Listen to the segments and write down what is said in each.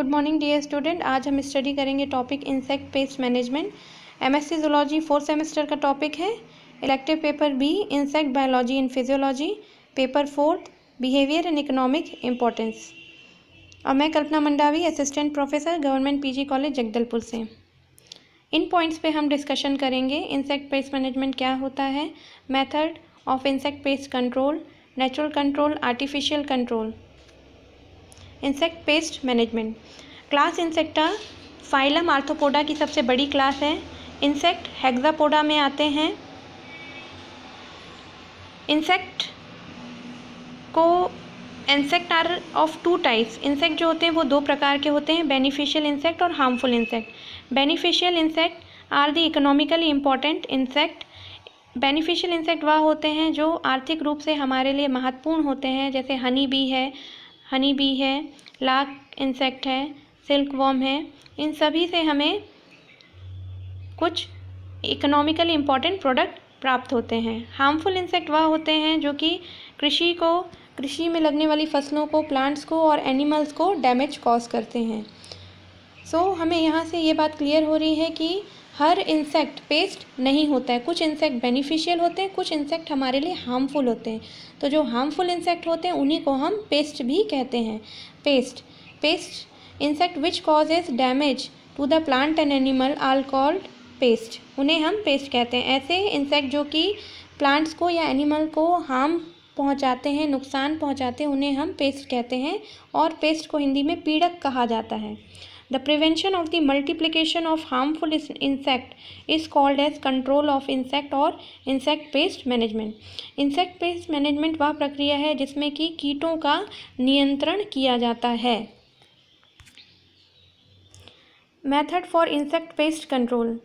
Good morning dear student आज हम study करेंगे topic insect pest management MSc zoology fourth semester का topic है elective paper B insect biology and physiology paper fourth behaviour and economic importance और मैं Kalpana Mandavi assistant professor government P college Jagdalpur से इन points पर हम डिस्कशन करेंगे इंसेक्ट पेस्ट मैनेजमेंट क्या होता है method of insect pest control natural control artificial control insect pest management class Insecta phylum Arthropoda की सबसे बड़ी क्लास है इंसेक्ट हेक्सापोडा में आते हैं इंसेक्ट को insect are of two types insect जो होते हैं वो दो प्रकार के होते हैं बेनिफिशियल इंसेक्ट और harmful insect beneficial insect are the economically important insect beneficial insect वह होते हैं जो आर्थिक रूप से हमारे लिए महत्वपूर्ण होते हैं जैसे हनी बी है हनी बी है लाख इंसेक्ट है सिल्क वॉम है इन सभी से हमें कुछ इकोनॉमिकली इम्पॉर्टेंट प्रोडक्ट प्राप्त होते हैं हार्मफुल इंसेक्ट वह होते हैं जो कि कृषि को कृषि में लगने वाली फसलों को प्लांट्स को और एनिमल्स को डैमेज कॉज करते हैं सो so, हमें यहाँ से ये बात क्लियर हो रही है कि हर इंसेक्ट पेस्ट नहीं होता है कुछ इंसेक्ट बेनिफिशियल होते हैं कुछ इंसेक्ट हमारे लिए हार्मफुल होते हैं तो जो हार्मफुल इंसेक्ट होते हैं उन्हीं को हम पेस्ट भी कहते हैं pest pest insect which causes damage to the plant and animal all called pest उन्हें हम पेस्ट कहते हैं ऐसे इंसेक्ट जो कि प्लांट्स को या एनिमल को हार्म पहुंचाते हैं नुकसान पहुंचाते हैं उन्हें हम पेस्ट कहते हैं और पेस्ट को हिंदी में पीड़क कहा जाता है the prevention of the multiplication of harmful insect is called as control of insect और insect pest management insect pest management वह प्रक्रिया है जिसमें कि कीटों का नियंत्रण किया जाता है method for insect pest control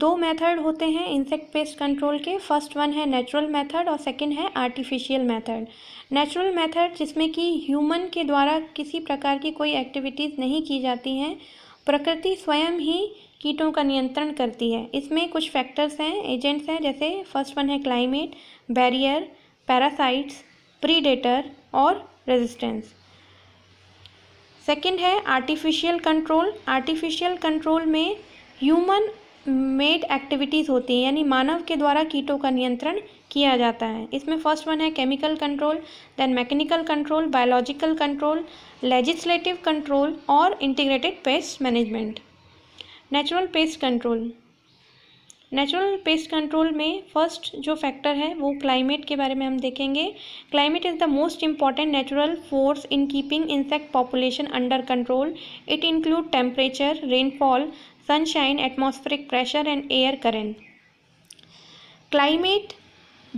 दो मेथड होते हैं इंसेक्ट पेस्ट कंट्रोल के फर्स्ट वन है नेचुरल मेथड और सेकंड है आर्टिफिशियल मेथड नेचुरल मेथड जिसमें कि ह्यूमन के द्वारा किसी प्रकार की कोई एक्टिविटीज़ नहीं की जाती हैं प्रकृति स्वयं ही कीटों का नियंत्रण करती है इसमें कुछ फैक्टर्स हैं एजेंट्स हैं जैसे फर्स्ट वन है क्लाइमेट बैरियर पैरासाइट्स प्रीडेटर और रेजिस्टेंस सेकेंड है आर्टिफिशियल कंट्रोल आर्टिफिशियल कंट्रोल में ह्यूमन मेड एक्टिविटीज़ होती हैं यानी मानव के द्वारा कीटों का नियंत्रण किया जाता है इसमें फर्स्ट वन है chemical control then mechanical control biological control legislative control और integrated pest management natural pest control natural pest control में फर्स्ट जो फैक्टर है वो क्लाइमेट के बारे में हम देखेंगे climate is the most important natural force in keeping insect population under control it include temperature rainfall sunshine atmospheric pressure and air current climate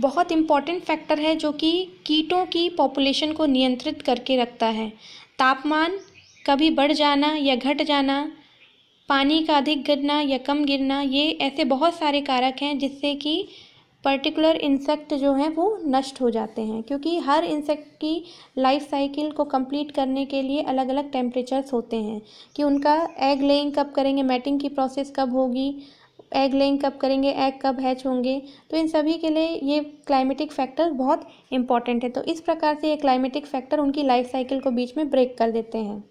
बहुत इम्पॉर्टेंट फैक्टर है जो कि कीटों की पॉपुलेशन को नियंत्रित करके रखता है तापमान कभी बढ़ जाना या घट जाना पानी का अधिक गिरना या कम गिरना ये ऐसे बहुत सारे कारक हैं जिससे कि पर्टिकुलर इंसेक्ट जो हैं वो नष्ट हो जाते हैं क्योंकि हर इंसेक्ट की लाइफ साइकिल को कंप्लीट करने के लिए अलग अलग टेम्परेचर्स होते हैं कि उनका एग लेइंग कब करेंगे मैटिंग की प्रोसेस कब होगी एग लेइंग कब करेंगे एग कब हैच होंगे तो इन सभी के लिए ये क्लाइमेटिक फैक्टर बहुत इंपॉर्टेंट है तो इस प्रकार से ये क्लाइमेटिक फैक्टर उनकी लाइफ साइकिल को बीच में ब्रेक कर देते हैं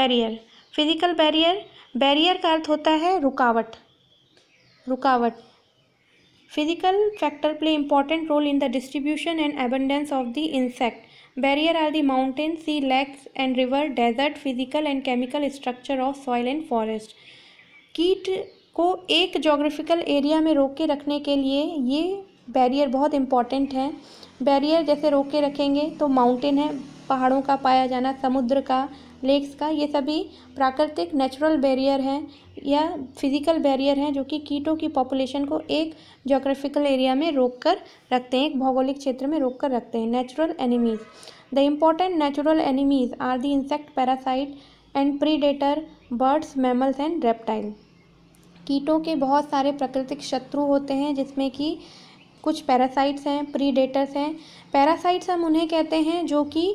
बैरियर फिजिकल बैरियर बैरियर का अर्थ होता है रुकावट रुकावट physical factor play important role in the distribution and abundance of the insect barrier are the mountain sea lakes and river desert physical and chemical structure of soil and forest कीट को एक geographical area में रोक के रखने के लिए ये बैरियर बहुत इंपॉर्टेंट है बैरियर जैसे रोक के रखेंगे तो माउंटेन है पहाड़ों का पाया जाना समुद्र का लेक्स का ये सभी प्राकृतिक नेचुरल बैरियर हैं या फिजिकल बैरियर हैं जो कि कीटों की पॉपुलेशन को एक जोग्राफिकल एरिया में रोक कर रखते हैं एक भौगोलिक क्षेत्र में रोक कर रखते हैं natural enemies the important natural enemies are the insect parasite and predator birds mammals and reptile कीटों के बहुत सारे प्राकृतिक शत्रु होते हैं जिसमें कि कुछ पैरासाइट्स हैं प्रीडेटर्स हैं पैरासाइट्स हम उन्हें कहते हैं जो कि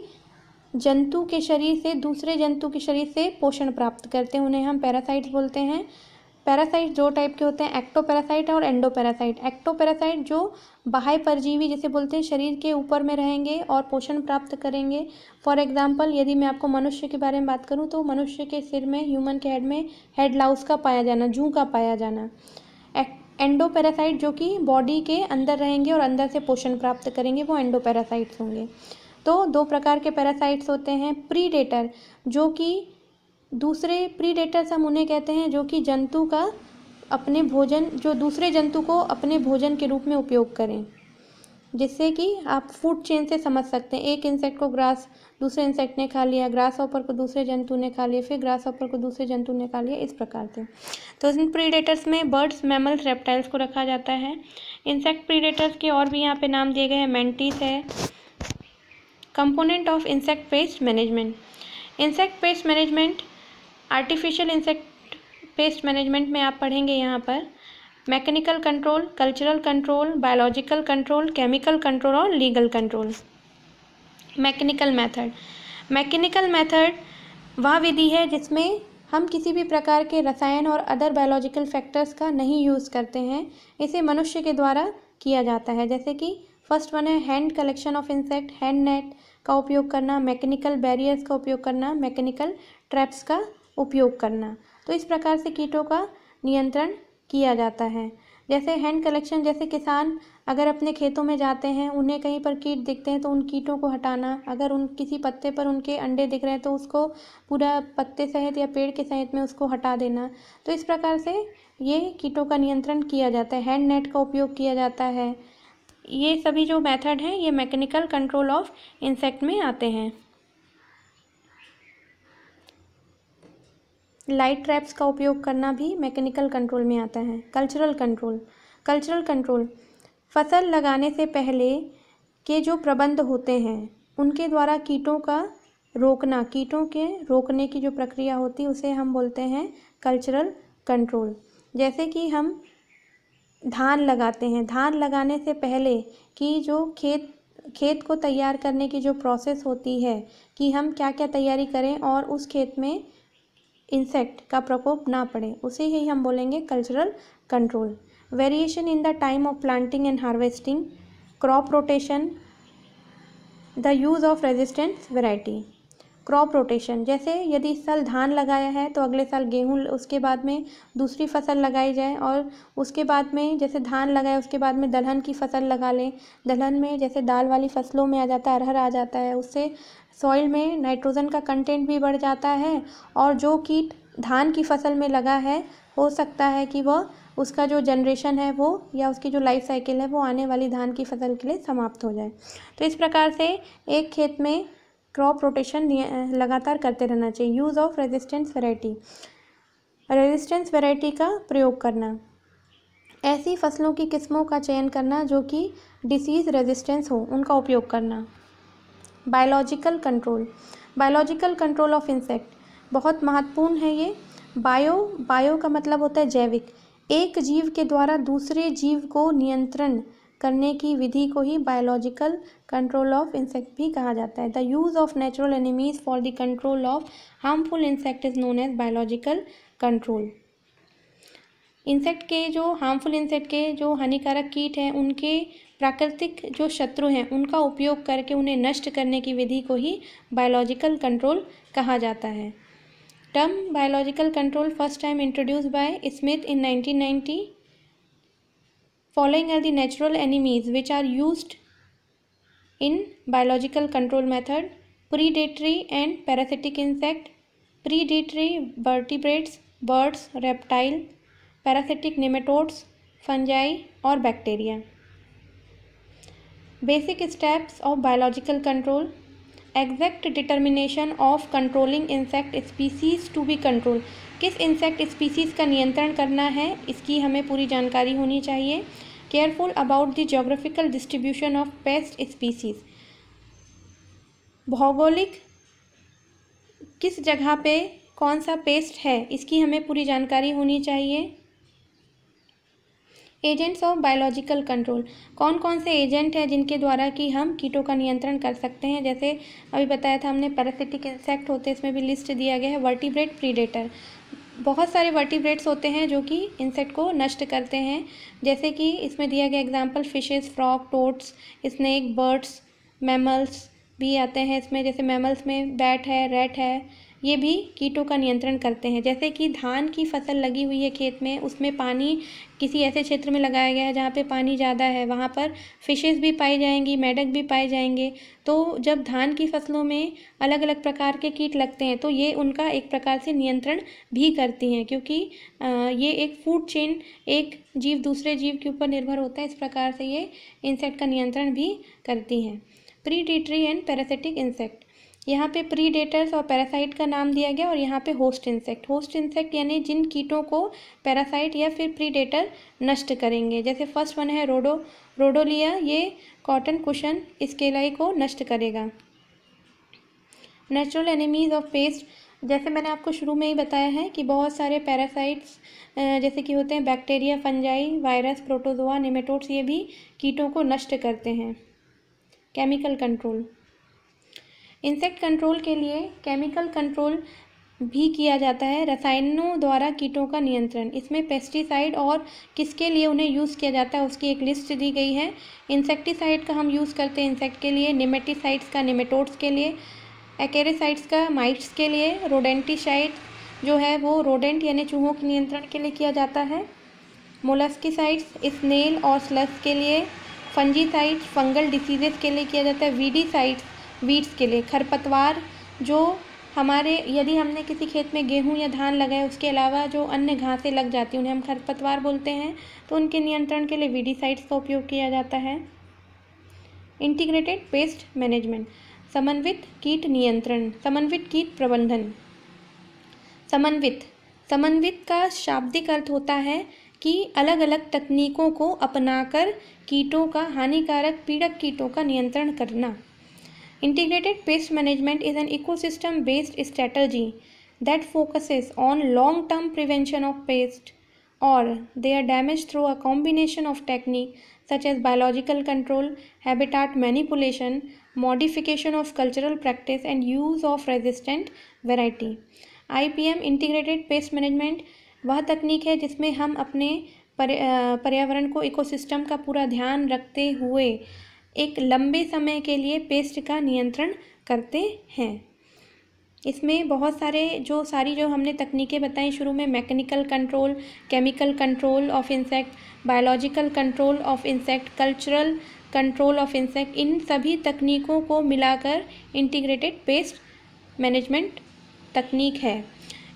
जंतु के शरीर से दूसरे जंतु के शरीर से पोषण प्राप्त करते हैं उन्हें हम पैरासाइट्स बोलते हैं पैरासाइट दो टाइप के होते हैं एक्टो पैरासाइट और एंडो पैरासाइट एक्टो पैरासाइट जो बाह्य परजीवी जिसे बोलते हैं शरीर के ऊपर में रहेंगे और पोषण प्राप्त करेंगे फॉर एग्जाम्पल यदि मैं आपको मनुष्य के बारे में बात करूँ तो मनुष्य के सिर में ह्यूमन के हेड में हेड लाउस का पाया जाना जू का पाया जाना एंडो पैरासाइट जो कि बॉडी के अंदर रहेंगे और अंदर से पोषण प्राप्त करेंगे वो एंडो पैरासाइट्स होंगे तो दो प्रकार के पैरासाइट्स होते हैं प्रीडेटर जो कि दूसरे प्रीडेटर्स हम उन्हें कहते हैं जो कि जंतु का अपने भोजन जो दूसरे जंतु को अपने भोजन के रूप में उपयोग करें जिससे कि आप फूड चेन से समझ सकते हैं एक इंसेक्ट को ग्रास दूसरे इंसेक्ट ने खा लिया ग्रास ऑपर को दूसरे जंतु ने खा लिया फिर ग्रास ऑपर को दूसरे जंतु ने खा लिया इस प्रकार से तो इन प्रीडेटर्स में बर्ड्स मैमल्स रेप्टाइल्स को रखा जाता है इंसेक्ट प्रीडेटर्स के और भी यहाँ पे नाम दिए गए हैं मेंटिस है component of insect pest management insect pest management artificial insect pest management में आप पढ़ेंगे यहाँ पर mechanical control cultural control biological control chemical control और legal control mechanical method mechanical method वह विधि है जिसमें हम किसी भी प्रकार के रसायन और अदर बायोलॉजिकल फैक्टर्स का नहीं यूज़ करते हैं इसे मनुष्य के द्वारा किया जाता है जैसे कि फर्स्ट वन है hand collection of insect hand net का उपयोग करना मैकेनिकल बैरियर्स का उपयोग करना मैकेनिकल ट्रैप्स का उपयोग करना तो इस प्रकार से कीटों का नियंत्रण किया जाता है जैसे हैंड कलेक्शन जैसे किसान अगर अपने खेतों में जाते हैं उन्हें कहीं पर कीट दिखते हैं तो उन कीटों को हटाना अगर उन किसी पत्ते पर उनके अंडे दिख रहे हैं तो उसको पूरा पत्ते सहित या पेड़ के सहित में उसको हटा देना तो इस प्रकार से ये कीटों का नियंत्रण किया जाता है हैंड नेट का उपयोग किया जाता है ये सभी जो मेथड हैं ये मैकेनिकल कंट्रोल ऑफ इंसेक्ट में आते हैं लाइट ट्रैप्स का उपयोग करना भी मैकेनिकल कंट्रोल में आता है कल्चरल कंट्रोल कल्चरल कंट्रोल फसल लगाने से पहले के जो प्रबंध होते हैं उनके द्वारा कीटों का रोकना कीटों के रोकने की जो प्रक्रिया होती है उसे हम बोलते हैं कल्चरल कंट्रोल जैसे कि हम धान लगाते हैं धान लगाने से पहले कि जो खेत खेत को तैयार करने की जो प्रोसेस होती है कि हम क्या क्या तैयारी करें और उस खेत में इंसेक्ट का प्रकोप ना पड़े उसे ही हम बोलेंगे cultural control variation in the time of planting and harvesting crop rotation the use of resistance variety crop rotation जैसे यदि इस साल धान लगाया है तो अगले साल गेहूँ उसके बाद में दूसरी फसल लगाई जाए और उसके बाद में जैसे धान लगाए उसके बाद में दलहन की फसल लगा लें दलहन में जैसे दाल वाली फसलों में आ जाता है अरहर आ जाता है उससे सॉइल में नाइट्रोजन का कंटेंट भी बढ़ जाता है और जो कीट धान की फसल में लगा है हो सकता है कि वह उसका जो जनरेशन है वो या उसकी जो लाइफ साइकिल है वो आने वाली धान की फसल के लिए समाप्त हो जाए तो इस प्रकार से एक खेत में क्रॉप रोटेशन लगातार करते रहना चाहिए use of resistance variety resistance variety का प्रयोग करना ऐसी फसलों की किस्मों का चयन करना जो कि डिसीज़ रेजिस्टेंस हो उनका उपयोग करना biological control biological control of insect बहुत महत्वपूर्ण है ये बायो बायो का मतलब होता है जैविक एक जीव के द्वारा दूसरे जीव को नियंत्रण करने की विधि को ही बायोलॉजिकल कंट्रोल ऑफ इंसेक्ट भी कहा जाता है the use of natural enemies for the control of harmful insect is known as biological control insect के जो हार्मफुल इंसेक्ट के जो हानिकारक कीट हैं उनके प्राकृतिक जो शत्रु हैं उनका उपयोग करके उन्हें नष्ट करने की विधि को ही बायोलॉजिकल कंट्रोल कहा जाता है term biological control first time introduce by Smith in 1990 Following are the natural enemies which are used in biological control method predatory and parasitic insect, predatory vertebrates, birds, reptile, parasitic nematodes, fungi or bacteria. Basic steps of biological control exact determination of controlling insect species to be controlled किस insect species का नियंत्रण करना है इसकी हमें पूरी जानकारी होनी चाहिए careful about the geographical distribution of pest species भौगोलिक किस जगह पे कौन सा पेस्ट है इसकी हमें पूरी जानकारी होनी चाहिए एजेंट्स ऑफ बायोलॉजिकल कंट्रोल कौन कौन से एजेंट हैं जिनके द्वारा कि हम कीटों का नियंत्रण कर सकते हैं जैसे अभी बताया था हमने पैरासिटिक इंसेक्ट होते हैं इसमें भी लिस्ट दिया गया है वर्टिब्रेट प्रीडेटर बहुत सारे वर्टिब्रेट्स होते हैं जो कि इंसेक्ट को नष्ट करते हैं जैसे कि इसमें दिया गया example fishes frog toads snake birds mammals भी आते हैं इसमें जैसे मैमल्स में बैट है रेट है ये भी कीटों का नियंत्रण करते हैं जैसे कि धान की फसल लगी हुई है खेत में उसमें पानी किसी ऐसे क्षेत्र में लगाया गया है जहाँ पे पानी ज़्यादा है वहाँ पर फिशेस भी पाई जाएंगी मेढक भी पाए जाएंगे तो जब धान की फसलों में अलग अलग प्रकार के कीट लगते हैं तो ये उनका एक प्रकार से नियंत्रण भी करती हैं क्योंकि ये एक फूड चेन एक जीव दूसरे जीव के ऊपर निर्भर होता है इस प्रकार से ये इंसेक्ट का नियंत्रण भी करती हैं predatory and parasitic insect यहाँ पे प्रीडेटर्स और पैरासाइट का नाम दिया गया और यहाँ पे होस्ट इंसेक्ट होस्ट इंसेक्ट यानी जिन कीटों को पैरासाइट या फिर प्रीडेटर नष्ट करेंगे जैसे फर्स्ट वन है रोडो रोडोलिया ये कॉटन कुशन स्केलाई को नष्ट करेगा नेचुरल एनिमीज़ ऑफ पेस्ट जैसे मैंने आपको शुरू में ही बताया है कि बहुत सारे पैरासाइट्स जैसे कि होते हैं bacteria fungi virus protozoa nematodes ये भी कीटों को नष्ट करते हैं केमिकल कंट्रोल इंसेक्ट कंट्रोल के लिए केमिकल कंट्रोल भी किया जाता है रसायनों द्वारा कीटों का नियंत्रण इसमें पेस्टिसाइड और किसके लिए उन्हें यूज़ किया जाता है उसकी एक लिस्ट दी गई है इंसेक्टिसाइड का हम यूज़ करते हैं इंसेक्ट के लिए निमेटिसाइड्स का निमेटोड्स के लिए एकेरेसाइड्स का माइट्स के लिए रोडेंटिसाइड जो है वो रोडेंट यानी चूहों के नियंत्रण के लिए किया जाता है मोलस्किसाइड्स स्नेल और स्लस के लिए फंजीसाइड्स फंगल डिसीजेज के लिए किया जाता है वीडीसाइड्स वीड्स के लिए खरपतवार जो हमारे यदि हमने किसी खेत में गेहूं या धान लगाए उसके अलावा जो अन्य घासें लग जाती हैं उन्हें हम खरपतवार बोलते हैं तो उनके नियंत्रण के लिए वीडीसाइड्स का उपयोग किया जाता है इंटीग्रेटेड पेस्ट मैनेजमेंट समन्वित कीट नियंत्रण समन्वित कीट प्रबंधन समन्वित समन्वित का शाब्दिक अर्थ होता है कि अलग अलग तकनीकों को अपनाकर कीटों का हानिकारक पीड़क कीटों का नियंत्रण करना Integrated Pest Management is an ecosystem based strategy that focuses on long term prevention of pests or their damage through a combination of techniques such as biological control, habitat manipulation, modification of cultural practice, and use of resistant variety. IPM integrated pest management वह तकनीक है जिसमें हम अपने पर्यावरण को ecosystem का पूरा ध्यान रखते हुए एक लंबे समय के लिए पेस्ट का नियंत्रण करते हैं इसमें बहुत सारे जो सारी जो हमने तकनीकें बताई शुरू में mechanical control chemical control of insect biological control of insect cultural control of insect इन सभी तकनीकों को मिलाकर इंटीग्रेटेड पेस्ट मैनेजमेंट तकनीक है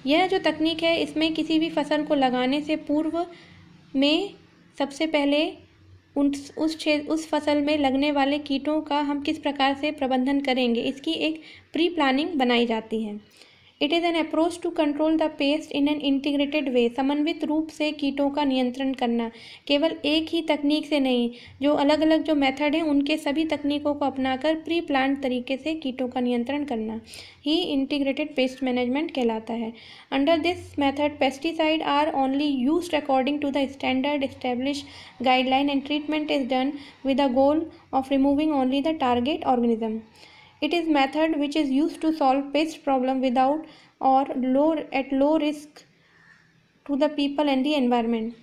यह जो तकनीक है इसमें किसी भी फसल को लगाने से पूर्व में सबसे पहले उन उस छेद उस फसल में लगने वाले कीटों का हम किस प्रकार से प्रबंधन करेंगे इसकी एक प्री प्लानिंग बनाई जाती है it is an approach to control the pest in an integrated way समन्वित रूप से कीटों का नियंत्रण करना केवल एक ही तकनीक से नहीं जो अलग अलग जो मेथड हैं उनके सभी तकनीकों को अपनाकर प्री प्लान तरीके से कीटों का नियंत्रण करना ही इंटीग्रेटेड पेस्ट मैनेजमेंट कहलाता है under this method pesticide are only use according to the standard establish guideline and treatment is done with the goal of removing only the target organism it is method which is use to solve pest problem without और low at low risk to the people and the environment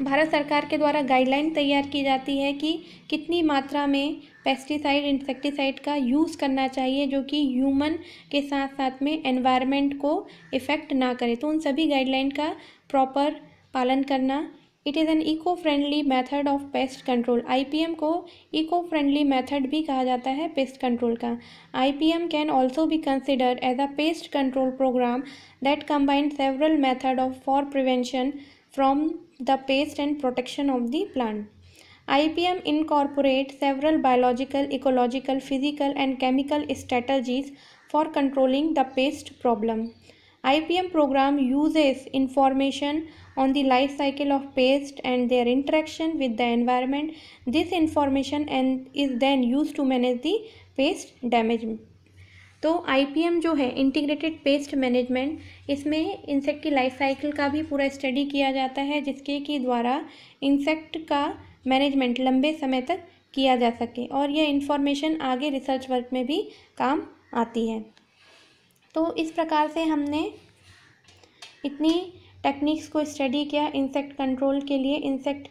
Bharat सरकार के द्वारा guideline तैयार की जाती है कि कितनी मात्रा में पेस्टिसाइड इंसेक्टिसाइड का यूज़ करना चाहिए जो कि ह्यूमन के साथ साथ में एनवायरनमेंट को इफ़ेक्ट ना करे तो उन सभी गाइडलाइन का प्रॉपर पालन करना it is an eco friendly method of pest control IPM को इको फ्रेंडली मेथड भी कहा जाता है पेस्ट कंट्रोल का IPM can also be consider as a pest control program that combine several method of for prevention from the pest and protection of the plant IPM biological several biological, ecological, physical and chemical strategies for controlling the pest problem. IPM program uses information on the life cycle of pests and their interaction with the environment. This information and is then used to manage the pest damage तो I P M जो है integrated pest management इसमें insect की life cycle का भी पूरा study किया जाता है जिसके के द्वारा इंसेक्ट का मैनेजमेंट लंबे समय तक किया जा सके और यह इन्फॉर्मेशन आगे रिसर्च वर्क में भी काम आती है तो इस प्रकार से हमने इतनी टेक्निक्स को स्टडी किया इंसेक्ट कंट्रोल के लिए इंसेक्ट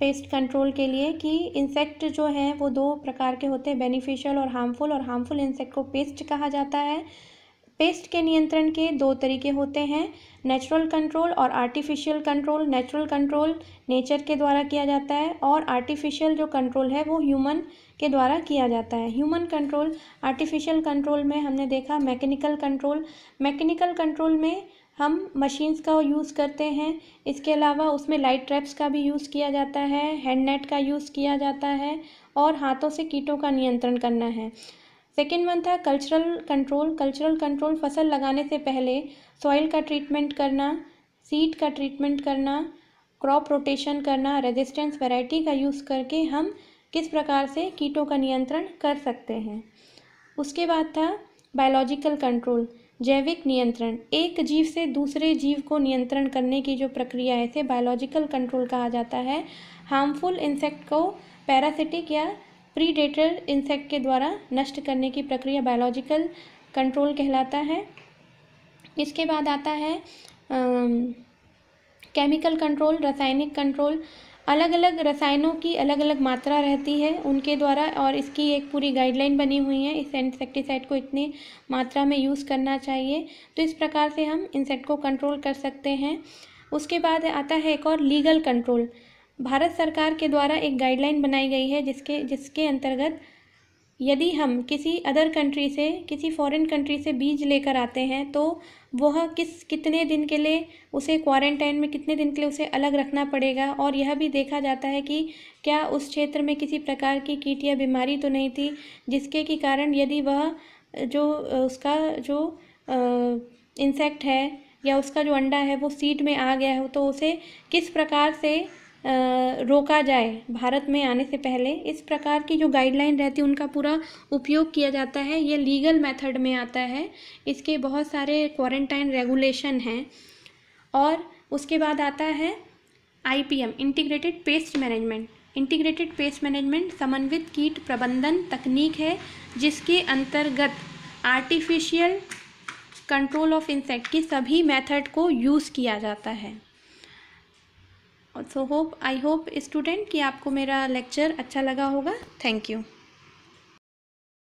पेस्ट कंट्रोल के लिए कि इंसेक्ट जो है वो दो प्रकार के होते हैं बेनिफिशियल और हार्मफुल और हार्मफुल इंसेक्ट को पेस्ट कहा जाता है पेस्ट के नियंत्रण के दो तरीके होते हैं नेचुरल कंट्रोल और artificial control natural control nature के द्वारा किया जाता है और आर्टिफिशियल जो कंट्रोल है वो ह्यूमन के द्वारा किया जाता है ह्यूमन कंट्रोल आर्टिफिशियल कंट्रोल में हमने देखा मैकेनिकल कंट्रोल मैकेनिकल कंट्रोल में हम मशीन्स का यूज़ करते हैं इसके अलावा उसमें लाइट ट्रैप्स का भी यूज़ किया जाता है हैंड नेट का यूज़ किया जाता है और हाथों से कीटों का नियंत्रण करना है सेकेंड वन था कल्चरल कंट्रोल कल्चरल कंट्रोल फसल लगाने से पहले सॉइल का ट्रीटमेंट करना सीड का ट्रीटमेंट करना क्रॉप रोटेशन करना रेजिस्टेंस वैरायटी का यूज़ करके हम किस प्रकार से कीटों का नियंत्रण कर सकते हैं उसके बाद था बायोलॉजिकल कंट्रोल जैविक नियंत्रण एक जीव से दूसरे जीव को नियंत्रण करने की जो प्रक्रिया है इसे बायोलॉजिकल कंट्रोल कहा जाता है हार्मफुल इंसेक्ट को पैरासिटिक या प्रीडेटर इंसेक्ट के द्वारा नष्ट करने की प्रक्रिया बायोलॉजिकल कंट्रोल कहलाता है इसके बाद आता है केमिकल कंट्रोल रासायनिक कंट्रोल अलग अलग रसायनों की अलग अलग मात्रा रहती है उनके द्वारा और इसकी एक पूरी गाइडलाइन बनी हुई है इस इंसेक्टिसाइड को इतनी मात्रा में यूज़ करना चाहिए तो इस प्रकार से हम इंसेक्ट को कंट्रोल कर सकते हैं उसके बाद आता है एक और लीगल कंट्रोल भारत सरकार के द्वारा एक गाइडलाइन बनाई गई है जिसके जिसके अंतर्गत यदि हम किसी अदर कंट्री से किसी फॉरेन कंट्री से बीज लेकर आते हैं तो वह किस कितने दिन के लिए उसे क्वारंटाइन में कितने दिन के लिए उसे अलग रखना पड़ेगा और यह भी देखा जाता है कि क्या उस क्षेत्र में किसी प्रकार की कीट या बीमारी तो नहीं थी जिसके कि कारण यदि वह जो उसका जो इंसेक्ट है या उसका जो अंडा है वो सीट में आ गया हो तो उसे किस प्रकार से रोका जाए भारत में आने से पहले इस प्रकार की जो गाइडलाइन रहती है उनका पूरा उपयोग किया जाता है ये लीगल मेथड में आता है इसके बहुत सारे क्वारंटाइन रेगुलेशन हैं और उसके बाद आता है IPM integrated pest management integrated pest management समन्वित कीट प्रबंधन तकनीक है जिसके अंतर्गत आर्टिफिशियल कंट्रोल ऑफ इंसेक्ट की सभी मेथड को यूज़ किया जाता है so hope I hope student कि आपको मेरा लेक्चर अच्छा लगा होगा थैंक यू